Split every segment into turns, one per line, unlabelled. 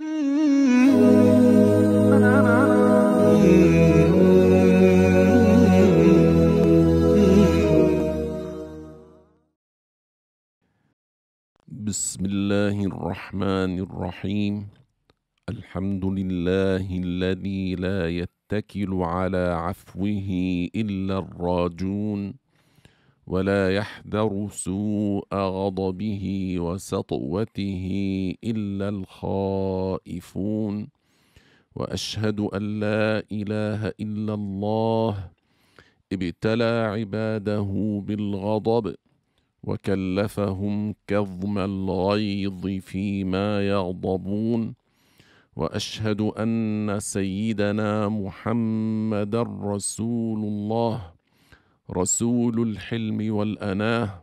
بسم الله الرحمن الرحيم الحمد لله الذي لا يتكل على عفوه إلا الراجون ولا يحذر سوء غضبه وسطوته الا الخائفون واشهد ان لا اله الا الله ابتلى عباده بالغضب وكلفهم كظم الغيظ فيما يغضبون واشهد ان سيدنا محمدا رسول الله رسول الحلم والأناه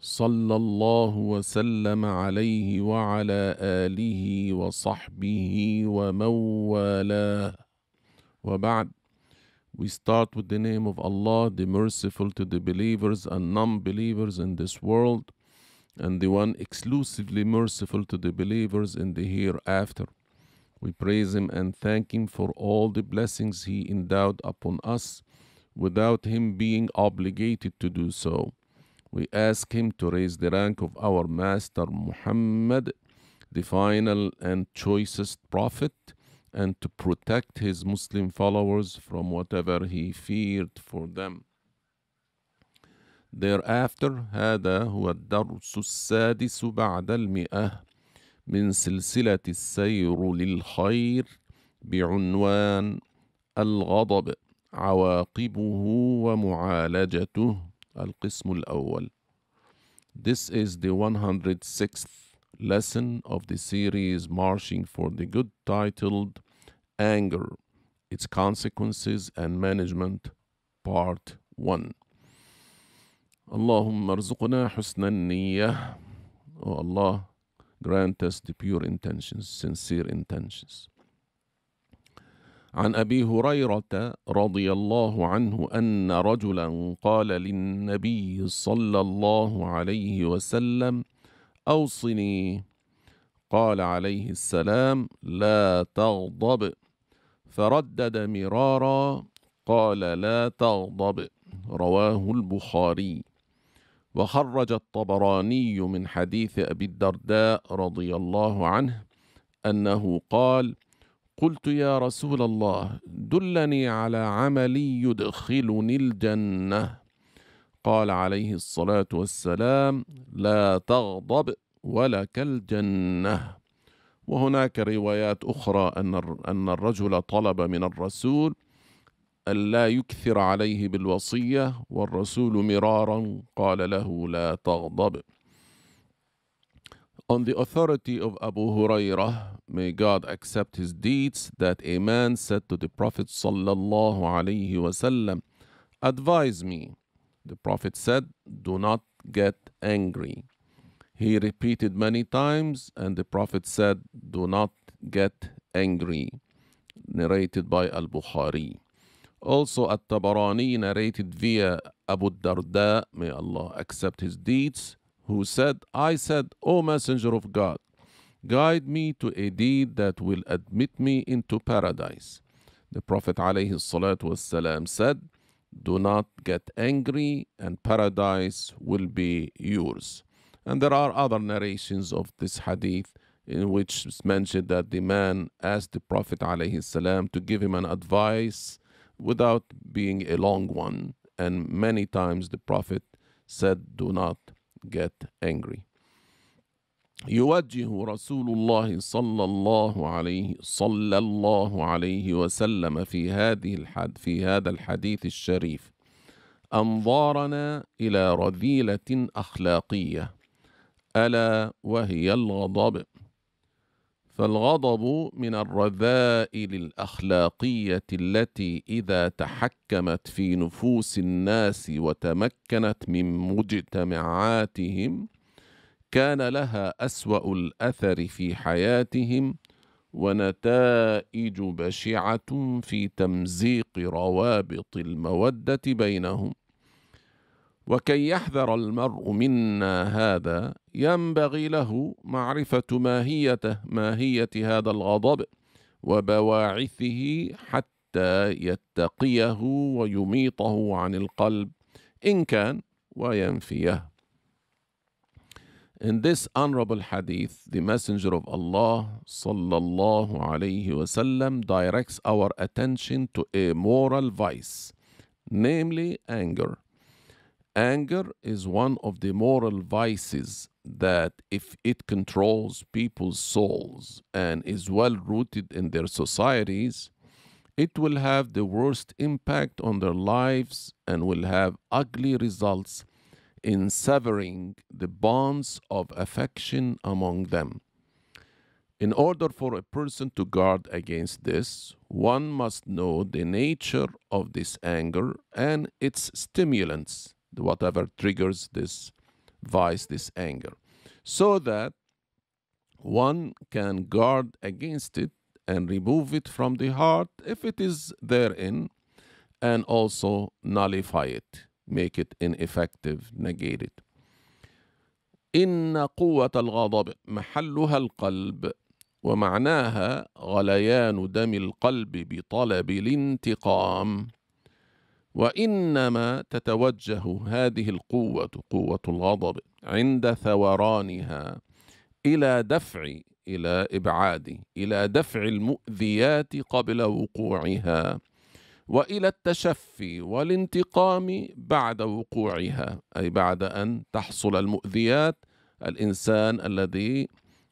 صلى الله وسلم عليه وعلى آله وصحبه وموالاه وبعد We start with the name of Allah, the merciful to the believers and non-believers in this world, and the one exclusively merciful to the believers in the hereafter. We praise Him and thank Him for all the blessings He endowed upon us without him being obligated to do so. We ask him to raise the rank of our Master Muhammad, the final and choicest prophet, and to protect his Muslim followers from whatever he feared for them. Thereafter هذا هو الدرس السادس بعد المئة من سلسلة السير للخير بعنوان الغضب عواقبه ومعالجته القسم الأول This is the 106th lesson of the series Marching for the Good titled Anger, Its Consequences and Management Part 1 اللهم ارزقنا حسن النية Oh Allah, grant us the pure intentions, sincere intentions. عن ابي هريره رضي الله عنه ان رجلا قال للنبي صلى الله عليه وسلم اوصني قال عليه السلام لا تغضب فردد مرارا قال لا تغضب رواه البخاري وخرج الطبراني من حديث ابي الدرداء رضي الله عنه انه قال قلت يا رسول الله دلني على عمل يدخلني الجنه قال عليه الصلاه والسلام لا تغضب ولك الجنه وهناك روايات اخرى ان ان الرجل طلب من الرسول ألا يكثر عليه بالوصية والرسول مرارا قال له لا تغضب On the authority of Abu Hurairah, may God accept his deeds, that a man said to the Prophet sallallahu alaihi wasallam, "Advise me." The Prophet said, "Do not get angry." He repeated many times, and the Prophet said, "Do not get angry." Narrated by Al Bukhari. Also, At Tabarani narrated via Abu Darda, may Allah accept his deeds who said, I said, O Messenger of God, guide me to a deed that will admit me into paradise. The Prophet والسلام, said, Do not get angry, and paradise will be yours. And there are other narrations of this hadith in which it's mentioned that the man asked the Prophet السلام, to give him an advice without being a long one. And many times the Prophet said, Do not get angry يوجه رسول الله صلى الله عليه صلى الله عليه وسلم في هذه الحد في هذا الحديث الشريف أنظارنا إلى رذيلة أخلاقية ألا وهي الغضب فالغضب من الرذائل الاخلاقيه التي اذا تحكمت في نفوس الناس وتمكنت من مجتمعاتهم كان لها اسوا الاثر في حياتهم ونتائج بشعه في تمزيق روابط الموده بينهم وكي يحذر المرء منا هذا ينبغي له معرفة ماهيته ماهية هذا الغضب وبواعثه حتى يتقيه ويميطه عن القلب إن كان وينفيه In this honorable hadith, the Messenger of Allah sallallahu alayhi wasallam directs our attention to a moral vice, namely anger. Anger is one of the moral vices that, if it controls people's souls and is well rooted in their societies, it will have the worst impact on their lives and will have ugly results in severing the bonds of affection among them. In order for a person to guard against this, one must know the nature of this anger and its stimulants whatever triggers this vice, this anger, so that one can guard against it and remove it from the heart if it is therein, and also nullify it, make it ineffective, negate it. إن قوة الغضب محلها القلب ومعناها غليان دم القلب بطلب الانتقام وانما تتوجه هذه القوه قوه الغضب عند ثورانها الى دفع الى ابعاد الى دفع المؤذيات قبل وقوعها والى التشفي والانتقام بعد وقوعها اي بعد ان تحصل المؤذيات الانسان الذي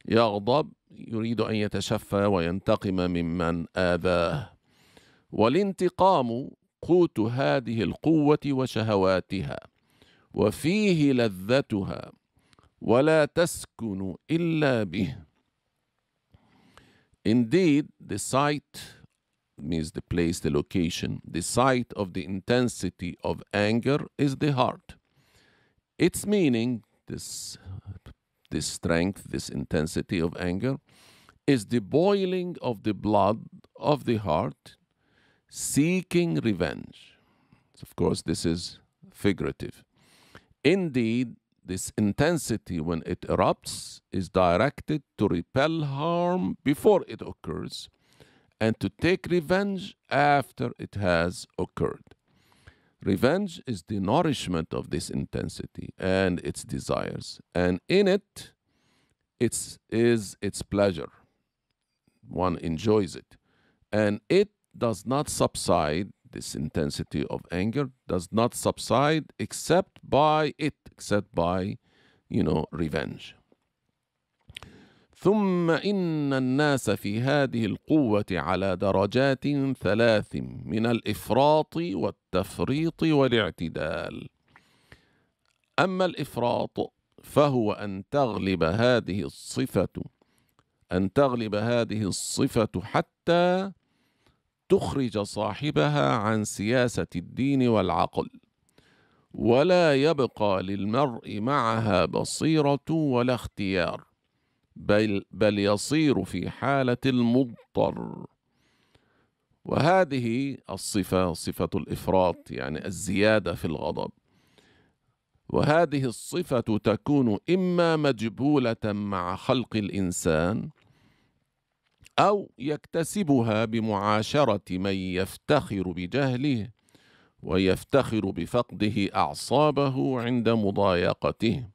يغضب يريد ان يتشفى وينتقم ممن اذاه والانتقام قوت هذه القوة وشهواتها وفيه لذتها ولا تسكن إلا به. Indeed, the site means the place, the location, the site of the intensity of anger is the heart. Its meaning, this, this strength, this intensity of anger, is the boiling of the blood of the heart seeking revenge. So of course, this is figurative. Indeed, this intensity, when it erupts, is directed to repel harm before it occurs and to take revenge after it has occurred. Revenge is the nourishment of this intensity and its desires, and in it it's, is its pleasure. One enjoys it, and it does not subside, this intensity of anger does not subside except by it, except by, you know, revenge. ثم إن الناس في هذه القوة على درجات ثلاث من الإفراط والتفريط والاعتدال. أما الإفراط فهو أن تغلب هذه الصفة أن تغلب هذه الصفة حتى تخرج صاحبها عن سياسة الدين والعقل ولا يبقى للمرء معها بصيرة ولا اختيار بل, بل يصير في حالة المضطر وهذه الصفة صفة الإفراط يعني الزيادة في الغضب وهذه الصفة تكون إما مجبولة مع خلق الإنسان أو يكتسبها بمعاشرة من يفتخر بجهله ويفتخر بفقده أعصابه عند مضايقته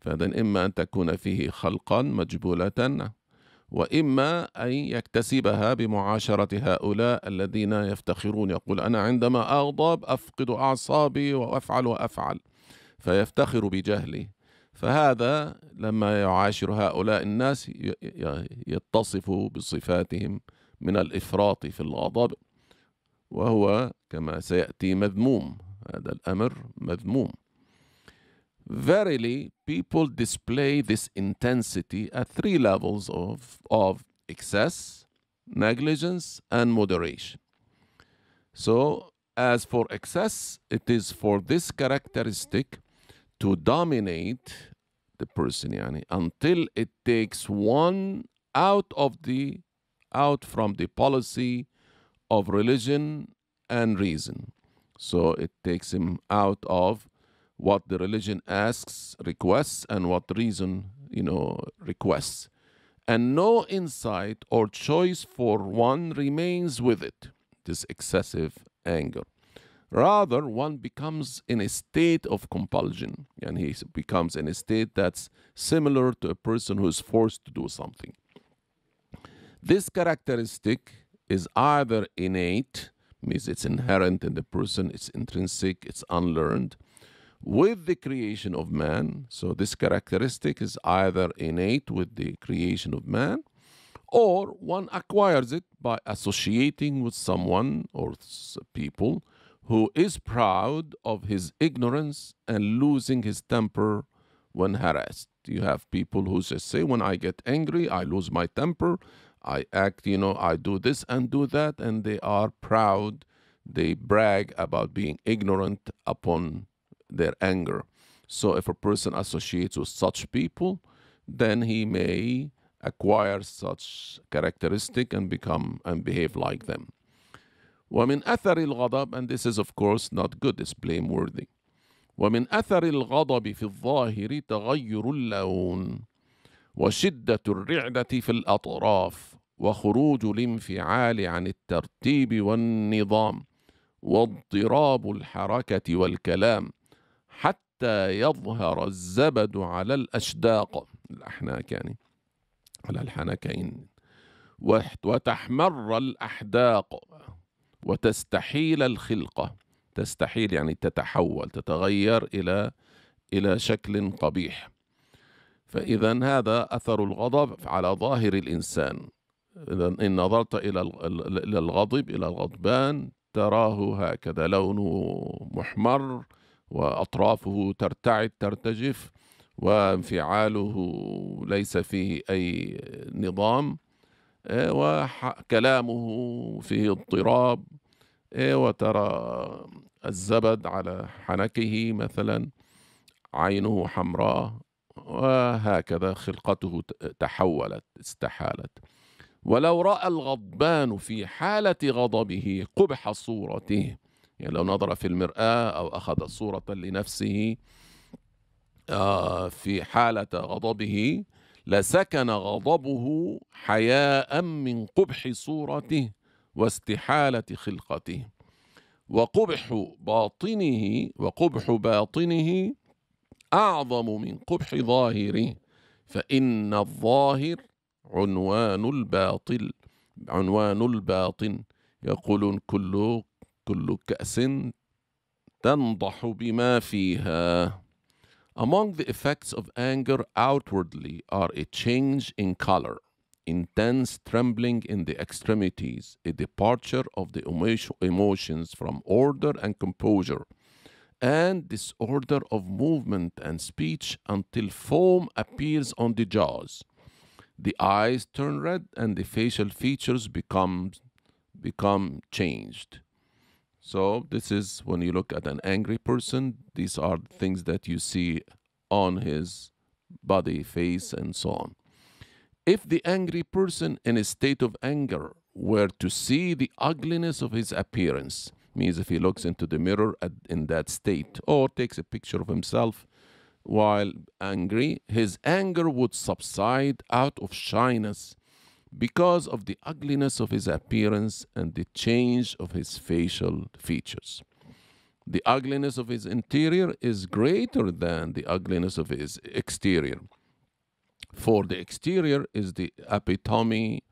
فإذا إما أن تكون فيه خلقا مجبولة وإما أن يكتسبها بمعاشرة هؤلاء الذين يفتخرون يقول أنا عندما أغضب أفقد أعصابي وأفعل وأفعل فيفتخر بجهله فهذا لما يعاشر هؤلاء الناس يتصف بصفاتهم من الافراط في الغضب وهو كما سياتي مذموم هذا الامر مذموم Verily, people display this intensity at three levels of, of excess, negligence, and moderation. So, as for excess, it is for this characteristic to dominate the person يعني until it takes one out of the out from the policy of religion and reason so it takes him out of what the religion asks requests and what reason you know requests and no insight or choice for one remains with it this excessive anger Rather, one becomes in a state of compulsion, and he becomes in a state that's similar to a person who is forced to do something. This characteristic is either innate, means it's inherent in the person, it's intrinsic, it's unlearned, with the creation of man. So, this characteristic is either innate with the creation of man, or one acquires it by associating with someone or people who is proud of his ignorance and losing his temper when harassed. You have people who just say, when I get angry, I lose my temper, I act, you know, I do this and do that, and they are proud. They brag about being ignorant upon their anger. So if a person associates with such people, then he may acquire such characteristic and become and behave like them. ومن أثر الغضب and this is of course not good it's blameworthy ومن أثر الغضب في الظاهر تغير اللون وشدة الرعدة في الأطراف وخروج الانفعال عن الترتيب والنظام واضطراب الحركة والكلام حتى يظهر الزبد على الأشداق الأحناك يعني على الحنكين وتحمر الأحداق وتستحيل الخلقة تستحيل يعني تتحول تتغير إلى إلى شكل قبيح فإذا هذا أثر الغضب على ظاهر الإنسان إذا إن نظرت إلى الغضب إلى الغضبان تراه هكذا لونه محمر وأطرافه ترتعد ترتجف وانفعاله ليس فيه أي نظام إيه، وكلامه فيه اضطراب إيه، وترى الزبد على حنكه مثلا عينه حمراء وهكذا خلقته تحولت استحالت ولو رأى الغضبان في حالة غضبه قبح صورته يعني لو نظر في المرآة أو أخذ صورة لنفسه آه، في حالة غضبه لسكن غضبه حياء من قبح صورته واستحالة خلقته وقبح باطنه وقبح باطنه أعظم من قبح ظاهره فإن الظاهر عنوان الباطل عنوان الباطن يقولون كل كل كأس تنضح بما فيها Among the effects of anger outwardly are a change in color, intense trembling in the extremities, a departure of the emotions from order and composure, and disorder of movement and speech until foam appears on the jaws. The eyes turn red and the facial features become, become changed. So this is when you look at an angry person, these are things that you see on his body, face, and so on. If the angry person in a state of anger were to see the ugliness of his appearance, means if he looks into the mirror at, in that state or takes a picture of himself while angry, his anger would subside out of shyness because of the ugliness of his appearance and the change of his facial features. The ugliness of his interior is greater than the ugliness of his exterior. For the exterior is the epitome,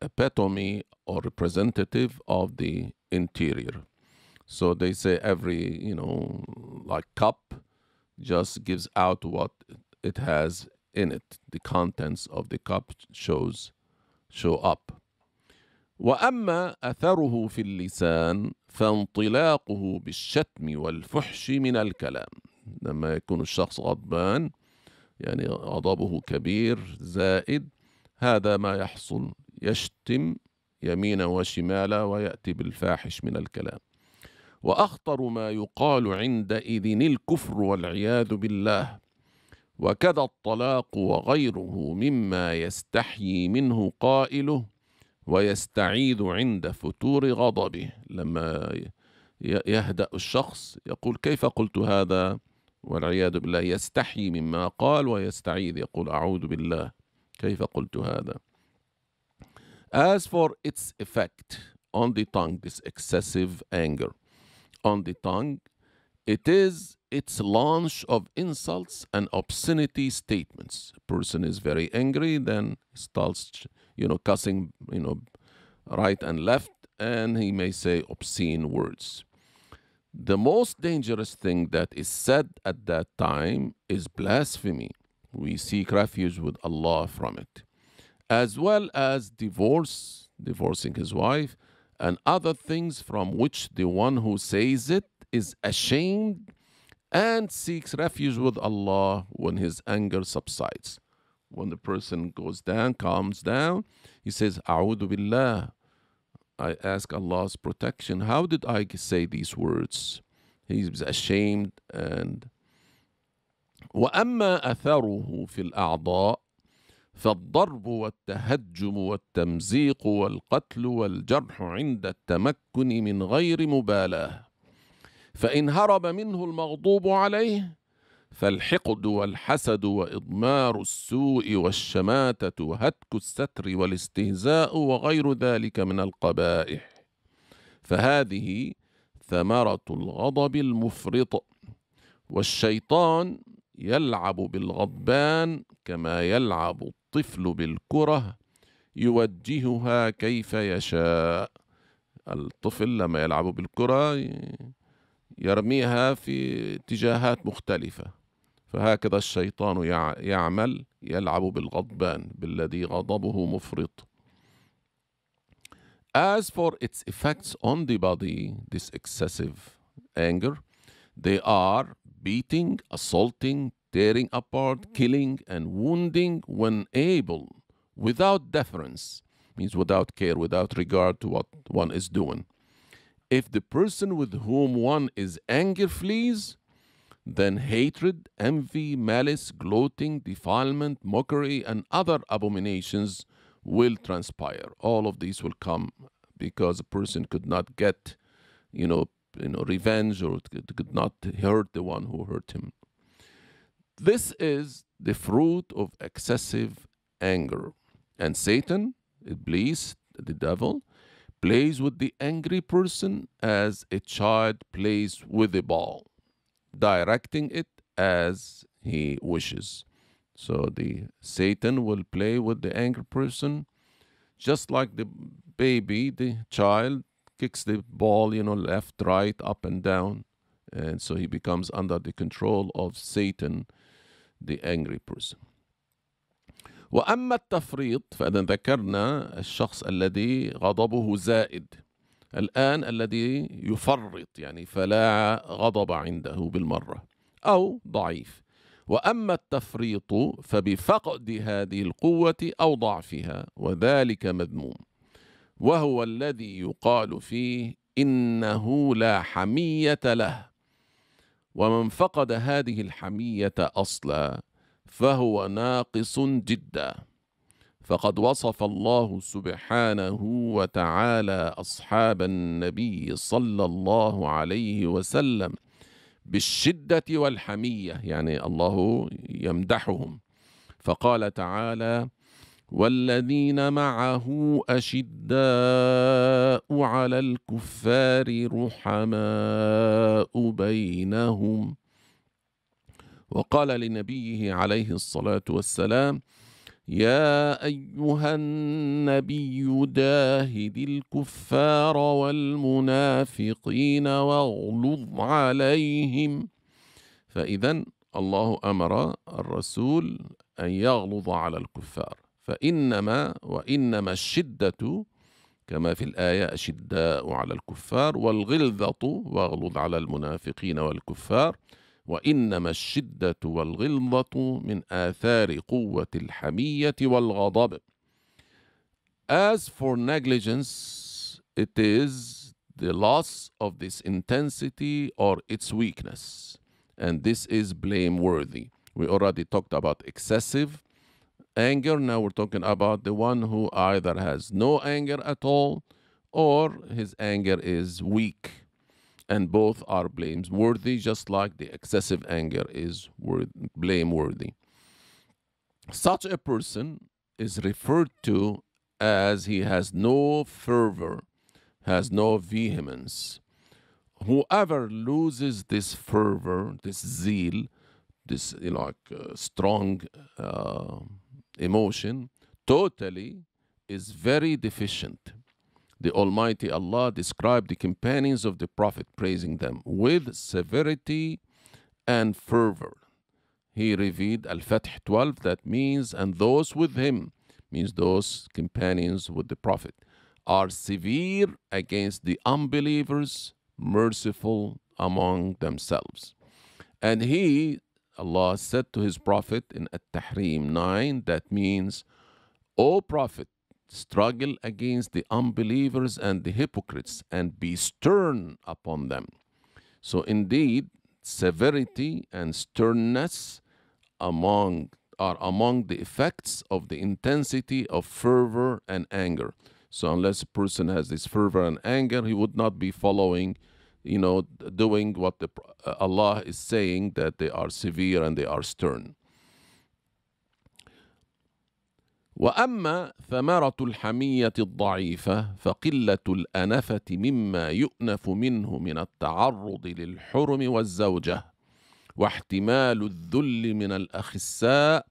epitome or representative of the interior. So they say every, you know, like cup just gives out what it has in it. The contents of the cup shows show up واما اثره في اللسان فانطلاقه بالشتم والفحش من الكلام لما يكون الشخص غضبان يعني غضبه كبير زائد هذا ما يحصل يشتم يمينا وشمالا وياتي بالفاحش من الكلام واخطر ما يقال عندئذ الكفر والعياذ بالله وكذا الطلاق وغيره مما يستحيي منه قائله ويستعيد عند فتور غضبه لما يهدأ الشخص يقول كيف قلت هذا والعياذ بالله يستحي مما قال ويستعيد يقول أعوذ بالله كيف قلت هذا As for its effect on the tongue, this excessive anger on the tongue, it is its launch of insults and obscenity statements. A person is very angry, then starts, you know, cussing, you know, right and left, and he may say obscene words. The most dangerous thing that is said at that time is blasphemy. We seek refuge with Allah from it, as well as divorce, divorcing his wife, and other things from which the one who says it is ashamed and seeks refuge with Allah when his anger subsides. When the person goes down, calms down, he says, A'udhu Billah. I ask Allah's protection. How did I say these words? He's ashamed and وأما أثره في الأعضاء فالضرب والتهجم والتمزيق والقتل والجرح عند التمكن من غير مبالاه فإن هرب منه المغضوب عليه فالحقد والحسد وإضمار السوء والشماتة وهتك الستر والاستهزاء وغير ذلك من القبائح فهذه ثمرة الغضب المفرط والشيطان يلعب بالغضبان كما يلعب الطفل بالكره يوجهها كيف يشاء الطفل لما يلعب بالكره يرميها في اتجاهات مختلفة فهكذا الشيطان يعمل يلعب بالغضبان بالذي غضبه مفرط As for its effects on the body, this excessive anger, they are beating, assaulting, tearing apart, killing, and wounding when able, without deference, means without care, without regard to what one is doing. If the person with whom one is anger flees, then hatred, envy, malice, gloating, defilement, mockery, and other abominations will transpire. All of these will come because a person could not get, you know, you know, revenge or could not hurt the one who hurt him. This is the fruit of excessive anger. And Satan, Iblis, the devil, plays with the angry person as a child plays with a ball, directing it as he wishes. So the Satan will play with the angry person just like the baby, the child kicks the ball, you know, left, right, up and down. And so he becomes under the control of Satan, the angry person. وأما التفريط فإذا ذكرنا الشخص الذي غضبه زائد الآن الذي يفرط يعني فلا غضب عنده بالمرة أو ضعيف وأما التفريط فبفقد هذه القوة أو ضعفها وذلك مذموم وهو الذي يقال فيه إنه لا حمية له ومن فقد هذه الحمية أصلا فهو ناقص جدا فقد وصف الله سبحانه وتعالى أصحاب النبي صلى الله عليه وسلم بالشدة والحمية يعني الله يمدحهم فقال تعالى والذين معه أشداء على الكفار رحماء بينهم وقال لنبيه عليه الصلاة والسلام يا أيها النبي داهد الكفار والمنافقين واغلظ عليهم فإذا الله أمر الرسول أن يغلظ على الكفار فإنما وإنما الشدة كما في الآية أشداء على الكفار والغلظة واغلظ على المنافقين والكفار وانما الشده والغلظه من اثار قوه الحميه والغضب As for negligence, it is the loss of this intensity or its weakness. And this is blameworthy. We already talked about excessive anger. Now we're talking about the one who either has no anger at all or his anger is weak. and both are blameworthy, just like the excessive anger is worth, blameworthy. Such a person is referred to as he has no fervor, has no vehemence. Whoever loses this fervor, this zeal, this like uh, strong uh, emotion, totally is very deficient the Almighty Allah described the companions of the Prophet, praising them with severity and fervor. He revealed Al Fatih 12, that means, and those with him, means those companions with the Prophet, are severe against the unbelievers, merciful among themselves. And he, Allah, said to his Prophet in At Tahrim 9, that means, O Prophet, Struggle against the unbelievers and the hypocrites and be stern upon them. So, indeed, severity and sternness among, are among the effects of the intensity of fervor and anger. So, unless a person has this fervor and anger, he would not be following, you know, doing what the, uh, Allah is saying that they are severe and they are stern. واما ثمره الحميه الضعيفه فقله الانفه مما يؤنف منه من التعرض للحرم والزوجه واحتمال الذل من الاخساء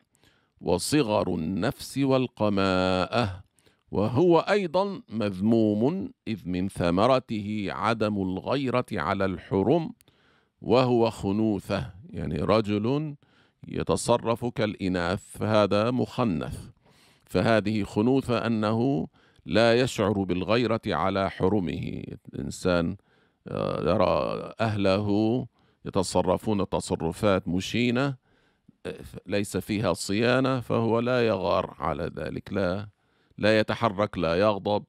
وصغر النفس والقماءه وهو ايضا مذموم اذ من ثمرته عدم الغيره على الحرم وهو خنوثه يعني رجل يتصرف كالاناث فهذا مخنث فهذه خنوثة أنه لا يشعر بالغيرة على حرمه الإنسان آه، يرى أهله يتصرفون تصرفات مشينة ليس فيها صيانة فهو لا يغار على ذلك لا لا يتحرك لا يغضب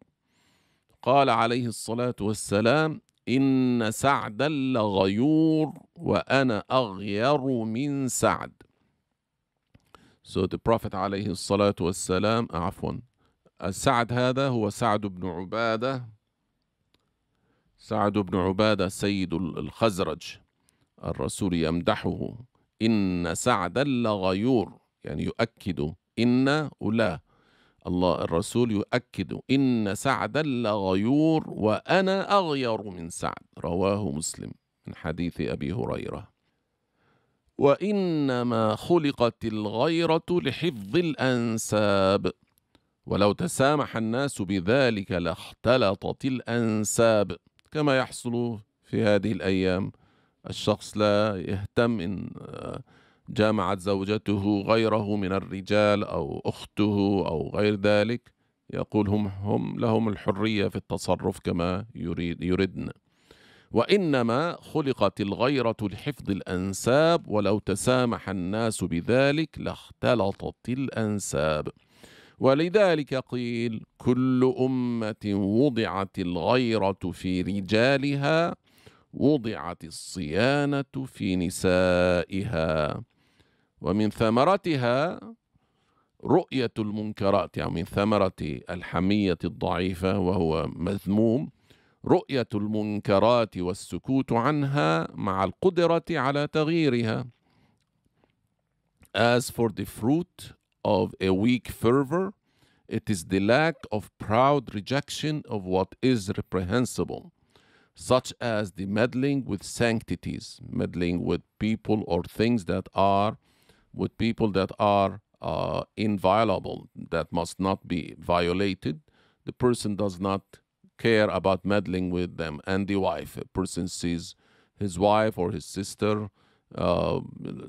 قال عليه الصلاة والسلام إن سعدا لغيور وأنا أغير من سعد So the Prophet عليه الصلاة والسلام آه، عفوا السعد هذا هو سعد بن عبادة سعد بن عبادة سيد الخزرج الرسول يمدحه إن سعدا لغيور يعني يؤكد إن ولا الله الرسول يؤكد إن سعدا لغيور وأنا أغير من سعد رواه مسلم من حديث أبي هريرة وإنما خلقت الغيرة لحفظ الأنساب ولو تسامح الناس بذلك لاختلطت الأنساب كما يحصل في هذه الأيام الشخص لا يهتم إن آه، جامعت زوجته غيره من الرجال أو أخته أو غير ذلك يقول هم, هم لهم الحرية في التصرف كما يريد يردن وانما خلقت الغيره لحفظ الانساب ولو تسامح الناس بذلك لاختلطت الانساب ولذلك قيل كل امه وضعت الغيره في رجالها وضعت الصيانه في نسائها ومن ثمرتها رؤيه المنكرات يعني من ثمره الحميه الضعيفه وهو مذموم المنكرات والسكوت عنها مع على تغييرها As for the fruit of a weak fervor, it is the lack of proud rejection of what is reprehensible, such as the meddling with sanctities, meddling with people or things that are, with people that are uh, inviolable, that must not be violated. The person does not care about meddling with them. And the wife, a person sees his wife or his sister uh,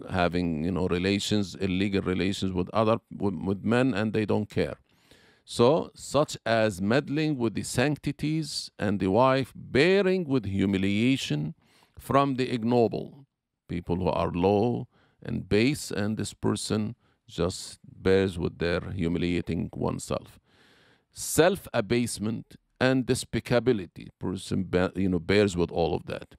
having you know relations, illegal relations with other with, with men, and they don't care. So, such as meddling with the sanctities and the wife, bearing with humiliation from the ignoble, people who are low and base, and this person just bears with their humiliating oneself. Self abasement and despicability. Person you know, bears with all of that.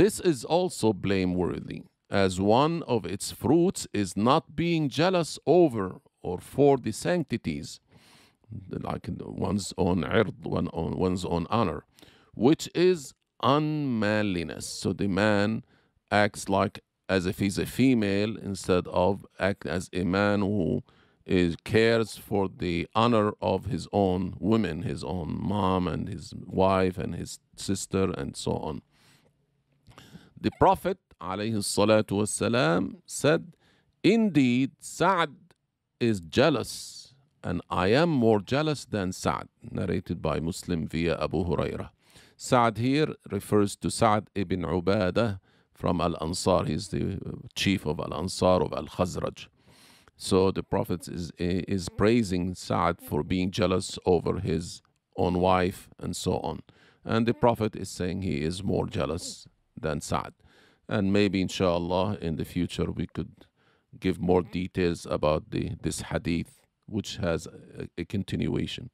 This is also blameworthy, as one of its fruits is not being jealous over or for the sanctities, like one's own ird, one on, one's own honor, which is unmanliness. So the man acts like as if he's a female instead of act as a man who is cares for the honor of his own women, his own mom and his wife and his sister and so on. The Prophet والسلام, said, Indeed, Sa'd is jealous, and I am more jealous than Sa'd, narrated by Muslim via Abu Huraira. Sa'd here refers to Sa'd ibn Ubadah from Al Ansar. He's the chief of Al Ansar of Al Khazraj. So the Prophet is, is praising Sa'd for being jealous over his own wife and so on. And the Prophet is saying he is more jealous than Sa'd. And maybe, inshallah, in the future we could give more details about the, this hadith, which has a, a continuation.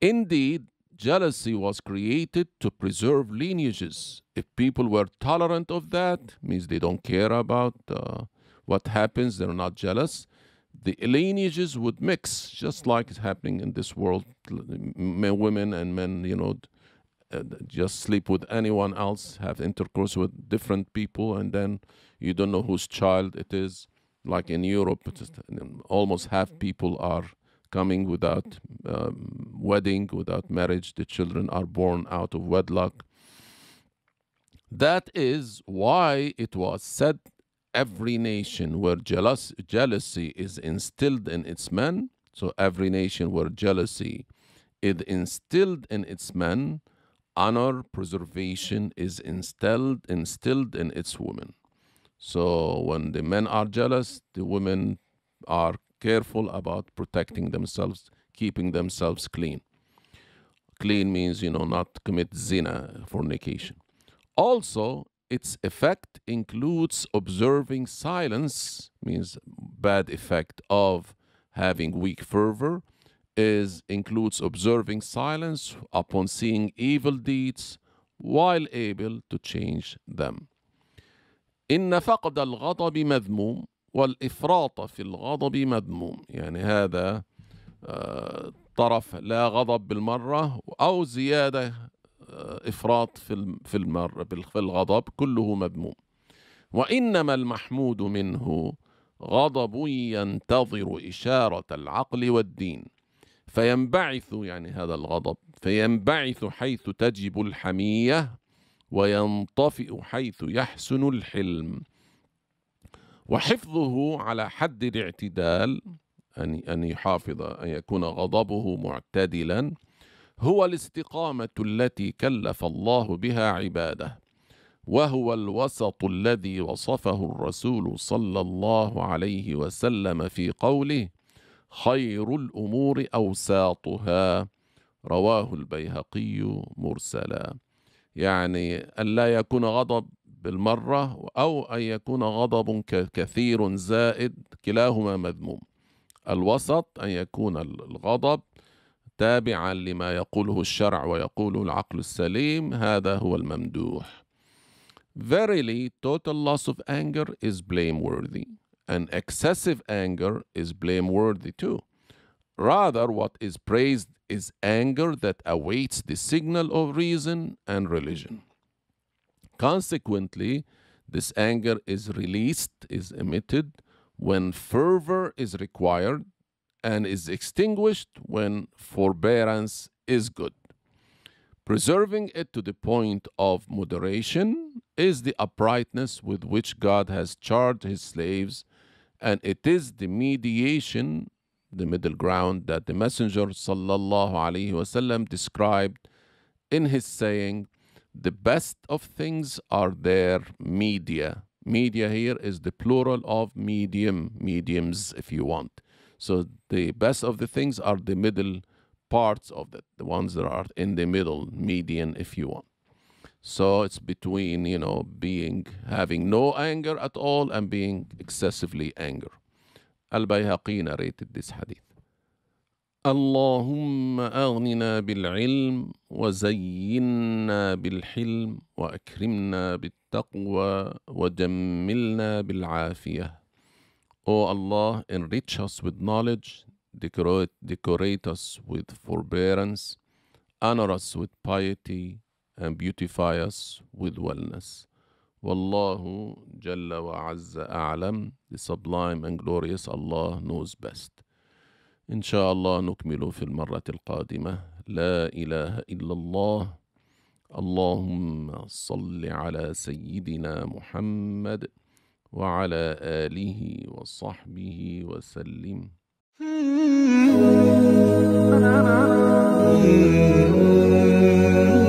Indeed, jealousy was created to preserve lineages. If people were tolerant of that, means they don't care about uh, what happens. They're not jealous. The lineages would mix, just like it's happening in this world. Men, women and men, you know, uh, just sleep with anyone else, have intercourse with different people, and then you don't know whose child it is. Like in Europe, almost half people are coming without um, wedding, without marriage. The children are born out of wedlock. That is why it was said every nation where jealous, jealousy is instilled in its men, so every nation where jealousy is instilled in its men, honor preservation is instilled instilled in its women. So when the men are jealous, the women are careful about protecting themselves, keeping themselves clean. Clean means, you know, not commit zina, fornication. Also, its effect includes observing silence, means bad effect of having weak fervor, is includes observing silence upon seeing evil deeds while able to change them. إن فقد الغضب مذموم والإفراط في الغضب مذموم يعني هذا طرف لا غضب بالمرة أو زيادة آه، إفراط في في الغضب كله مذموم وإنما المحمود منه غضب ينتظر إشارة العقل والدين فينبعث يعني هذا الغضب فينبعث حيث تجب الحمية وينطفئ حيث يحسن الحلم وحفظه على حد الاعتدال أن أن يحافظ أن يكون غضبه معتدلا هو الاستقامة التي كلف الله بها عباده وهو الوسط الذي وصفه الرسول صلى الله عليه وسلم في قوله خير الأمور أوساطها رواه البيهقي مرسلا يعني ألا يكون غضب بالمرة أو أن يكون غضب كثير زائد كلاهما مذموم الوسط أن يكون الغضب تابعا لما يقوله الشرع ويقوله العقل السليم هذا هو الممدوح Verily, total loss of anger is blameworthy, and excessive anger is blameworthy too. Rather, what is praised is anger that awaits the signal of reason and religion. Consequently, this anger is released, is emitted, when fervor is required, and is extinguished when forbearance is good. Preserving it to the point of moderation is the uprightness with which God has charged his slaves, and it is the mediation, the middle ground, that the Messenger وسلم, described in his saying, The best of things are their media. Media here is the plural of medium, mediums, if you want. So the best of the things are the middle parts of that, the ones that are in the middle, median, if you want. So it's between, you know, being having no anger at all and being excessively anger. Al-Bayhaqi narrated this hadith. اللهم اغننا بالعلم وزينا بالحلم واكرمنا بالتقوى وجملنا بالعافيه O Allah, enrich us with knowledge, decorate, decorate us with forbearance, honor us with piety, and beautify us with wellness. Wallahu Jalla wa Azza A'lam, the sublime and glorious Allah knows best. إن شاء الله نكمل في المرة القادمة لا إله إلا الله اللهم صل على سيدنا محمد وعلى آله وصحبه وسلم Thank you.